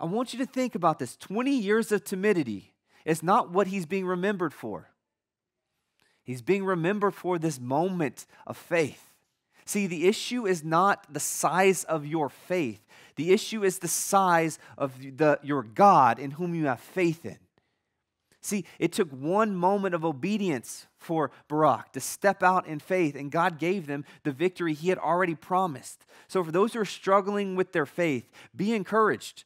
I want you to think about this 20 years of timidity is not what he's being remembered for. He's being remembered for this moment of faith. See, the issue is not the size of your faith, the issue is the size of the, your God in whom you have faith in. See, it took one moment of obedience for Barak to step out in faith, and God gave them the victory he had already promised. So, for those who are struggling with their faith, be encouraged.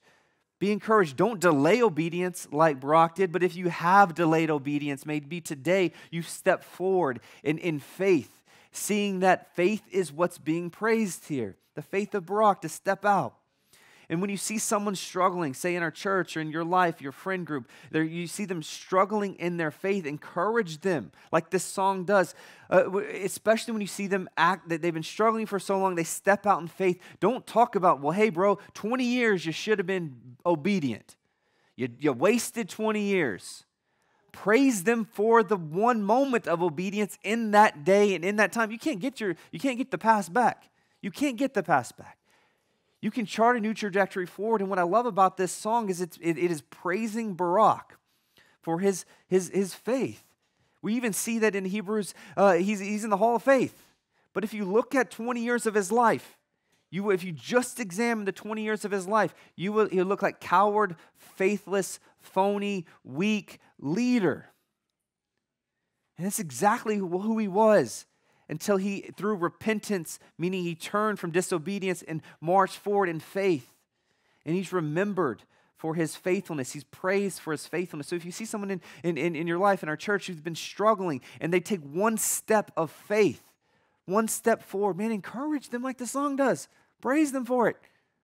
Be encouraged. Don't delay obedience like Brock did, but if you have delayed obedience, maybe today you step forward in, in faith, seeing that faith is what's being praised here the faith of Brock to step out. And when you see someone struggling, say in our church or in your life, your friend group, you see them struggling in their faith, encourage them, like this song does. Uh, especially when you see them act that they've been struggling for so long, they step out in faith. Don't talk about, well, hey, bro, 20 years you should have been obedient. You, you wasted 20 years. Praise them for the one moment of obedience in that day and in that time. You can't get your you can't get the past back. You can't get the past back. You can chart a new trajectory forward. And what I love about this song is it's, it, it is praising Barak for his his his faith. We even see that in Hebrews, uh, he's, he's in the hall of faith. But if you look at 20 years of his life, you, if you just examine the 20 years of his life, you will he'll look like coward, faithless, phony, weak leader. And that's exactly who he was until he, through repentance, meaning he turned from disobedience and marched forward in faith. And he's remembered for his faithfulness. He's praised for his faithfulness. So if you see someone in, in, in, in your life, in our church, who's been struggling and they take one step of faith, one step forward, man, encourage them like the song does. Praise them for it.